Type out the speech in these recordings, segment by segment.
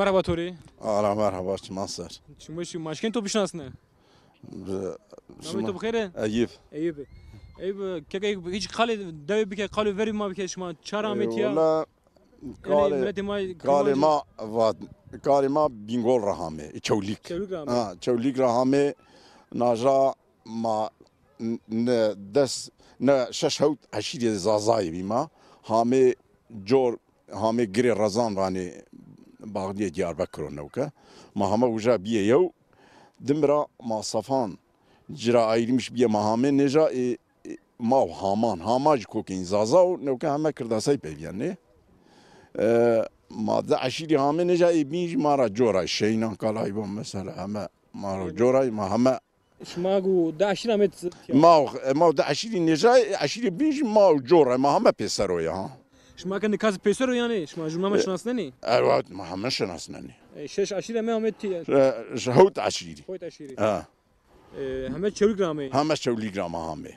Merhaba Tori. Ala merhaba Mansur. Çuma şu maşken topu şansını. Şuma topu kere? Eyüp. Eyüp. Eyüp e, kek hiç kale dev bir kek kale verim ma bir kek şuma çara metiya. Valla kale kale ma vad kale ma bingol rahame. Çevlik. Çevlik rahame. Ha çevlik rahame naja ma ne des ne şeş hut haşir zazayı bima hame jor hame gire razan vani باغدیە دیاربەکرۆنەوەکە مەهامە وژە بیەیە و دمرا masafan cira ayrılmış bir mahame neja e, e, mav haman hamaj kokin zaza o ne hame kırdasay pevyanne e, madde aşiri hame neja e binj mara cora şeynan kalayban mesela hame mara cora ma hame Şmagu da e, aşiri amet. Mav mav da aşiri e, neja aşiri binj mav cora ma hame pesaro ya ha. شما کنی کس پیسر رو یعنی شما جمعه شناس ننی ارواد محمد شناس ننی شش عشیره محمد تیه هوت عشیری هوت عشیری آه همه چولی گرامه همه چولی گرامه همه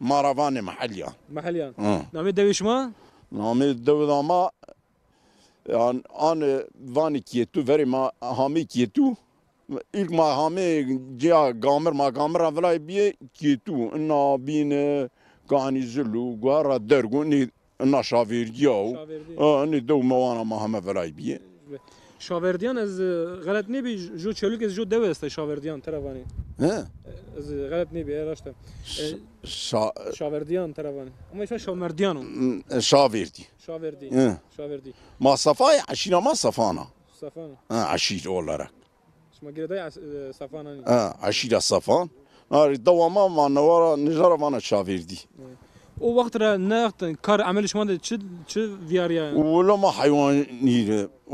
ماروان محلیان محلیان نامه دوی شما نامه دوی داما an an vani kietu veri ma hami kietu ilk ma hami ya gamer ma gamer avla biye kietu na bin kani zulu gara derguni نشاوردیا و نی دو موانا ما همه ورای بیه شاوردیان از غلط نبی جو چلوک از جو دو است شاوردیان تروانی از غلط نبی راشته شا... شاوردیان تروانی اما ایشان شاوردیان شاوردی شاوردی شاوردی ما صفای عشینا ما صفانا صفانا عشیر olarak شما گرده صفانا عشیر صفان دوما ما نوارا نجارا وانا شاوردی او وقت را نقد کار عملش ما چه چه ویاریا ولا ما حیوانی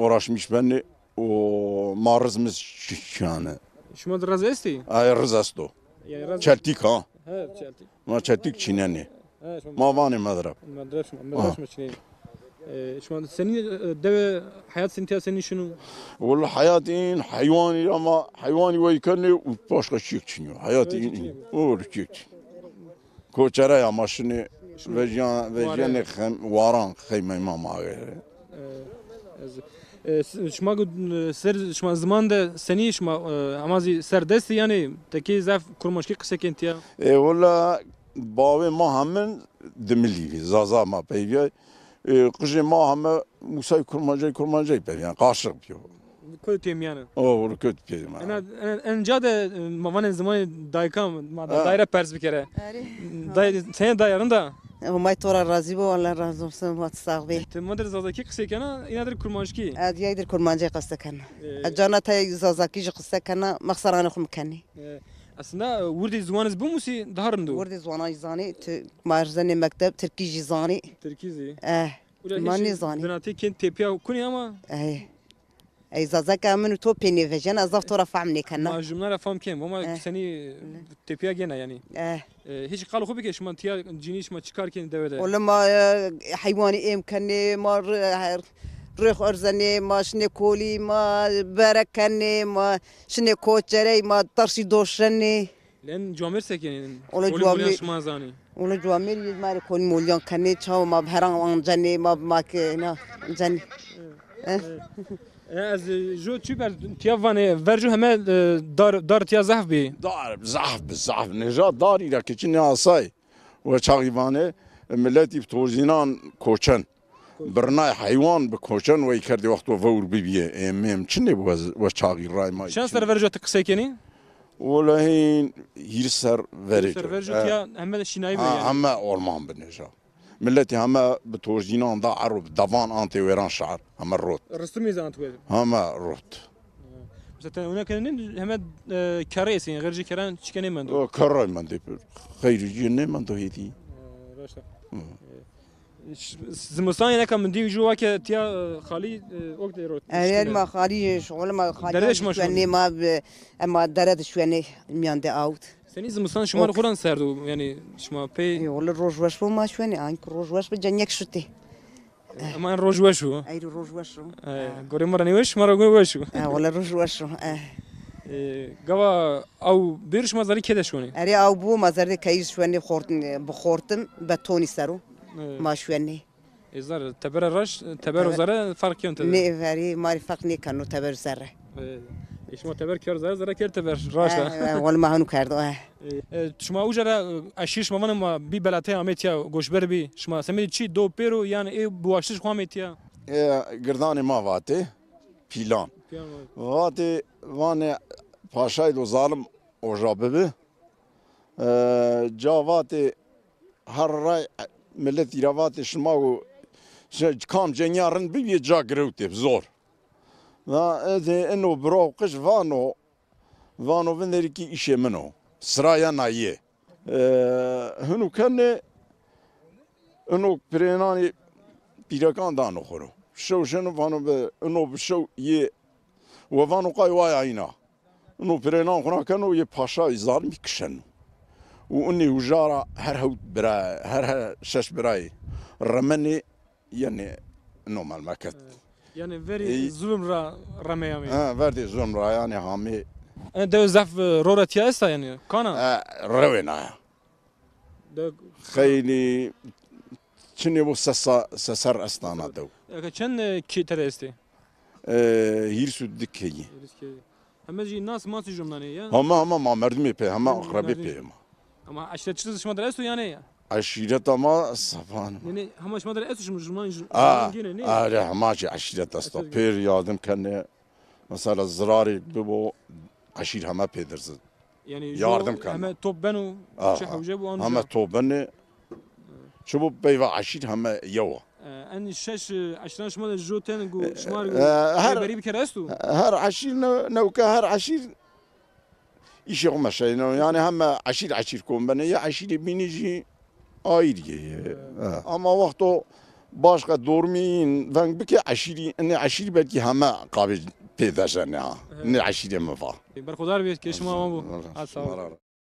وراش میش بنه و ما رزمز شانه شما در رز هستی؟ آی رز هستو یعنی رز چلتیک ها؟ ها چلتیک ما چلتیک چیننی ما وانی مدرب مدرب شما مدرب شما چیننی شما سنين دو حياة سنتها سنين شنو؟ والله حياتي حيواني اما حيواني ويكني وباشقا شيك شنو حياتي اوركيك كوتشرا يا ماشني شنو فيجيان وران خيمه امام غيره شما سر شما زمان ده سنی شما امازی سر دستی یعنی تکی زف کرمشکی قصه کنتیا ای والا باوی ما همین دملیوی زازا ما پیوی قجی ما همه موسای کرمانجای کرمانجای پیوی قاشق پیو کل تیمیانه او رو کد پیوی انا انجا ده موان زمان دایکام ما دایره پرز بکره دای سن دایرن ده همای تو را راضی بو الله راضی بسم وات ساغبی تو مدر زازکی قصه کنه اینا در کرمانجکی اد یی در کرمانجی قصه کنه اجانا تا زازکی قصه کنه مخسرانه خو مکنی اصلا وردي زوانز بموسي دهرندو وردي زواناي زاني مارزني مكتب تركي جي زاني تركي زي اه ماني زاني دناتي كنت تيبيا كوني اما ايه ايزا زكا منو فيجن نيفجن ازفت رفع مني كنا ما جمنا لا فهم كيم وما إيه. سني تبيا جينا يعني اه هيش قالوا خوبك ايش ما تيا جينيش ما تشكار كين دوده ولا ما إيه، حيواني ام كني ما ريخ ارزني ما شني كولي ما بركني ما شني كوتشري ما طرشي دوشني لان جوامر سكين ولا جوامر ما زاني والله جوامير يد ما يكون مليون كني تشاو ما بهران انجاني ما ماك هنا انجاني از جو چی بر تیوانه ورجو همه دار دار تیا زحف بی دار زحف بزحف نجات داری را که چنی آسای و چاقیوانه ملتی بتوزینان کوچن برنای حیوان بکوچن وی کردی وقت و ور بیبیه امم چنی بوز و چاقی رای ما چند سر ورجو تقسی کنی؟ ولهين يسر فيرجو يسر فيرجو يا هم شنايب يعني هم اورمان بنجا ملتي هم بتوجينا ضاع عرب دفان انتي ويران شعر هم الروت رسمي زانت ويران هم الروت zaten ona kadar hemen e, kare esin, gırcı karen çıkan hemen. O kare hemen de, gayrıcı ne hemen de hedi. Raşta. زمستان یعنی که من دیو جوا که تیا خالی اوک دیرو ایر ما خالی شغل ما خالی درش ما شونی ما اما درد شونی میان دی اوت سنی زمستان شما رو خوران سرد یعنی شما پی یول روز وش بو ما شونی آن روز وش به جنیک شتی اما روز وشو ای روز وشو گوری مرانی وش مرا گوری وشو ولا روز وشو گەوا ئەو بیرش مەزاری کێدە شوێنی ئەرێ ئەو بوو مەزەری کەیش شوێنی خورتن بخورتن بە تۆنی سەر و ماشوانی ازار تبر رش تبر وزاره فرق کن تبر نه وری ماری فرق نیکن و تبر زره شما تبر کرد زره زره کرد تبر راش ولی ما هنو کرد شما اوجا را اشیش ما منم بی بلاته آمیتیا گوشبر بی شما سمید چی دو پیرو یعنی ای بواشتش خواه آمیتیا گردان ما واته پیلان واته وانه پاشای دو ظالم اوجا ببه جا واته هر رای me letë i ravati shmagu, që kam që një rëndë bëjë gja grëti, pëzor. Dhe edhe e në bro, kështë vano, vano vëndër ki ishe mëno, sraja na je. Hënu këne, hënu përenani pirekan da në këru. Shëu shënu vano bë, hënu pëshëu je, u vano ka ju aja ina. Hënu përenani këna këna, je pasha i zarmi këshënu. واني وجاره هرها برا هرها شاش براي الرماني يعني نورمال ما كت يعني فيري زوم را رمي يعني اه فيري زوم را يعني هامي انا دو زف رورا تياسا يعني كان آه روينا خيني شنو بو سسا سسر استانا دو كان كي ترستي آه هيرسو دكي هيرسكي هما جي الناس ما يعني هما هما ما مردمي بي هما قربي بي هما اما اش تشتز شما در استو يعني عشيرة ما سبحان يعني هم اش در استو شما جمان اه اه ما جي عشيرة استو پير يادم كنه مثلا زراري ببو عشير هما پيدرز يعني ياردم كان هم توب بنو شي حوجه بو انو هم توب بن شو بو بيوا عشير هما يوا ان شش عشان شما جو تنغو شمار هر بري بكرستو هر عشير نوكا هر عشير işi kumaşa yani hem aşir aşir kon bana ya aşiri binici ayrı ye. Ama vakti o başka dormiyin ben bir ki aşiri ne aşiri belki heme kabil pedaşa ne ne aşiri mi var. Berkodar bir keşma bu.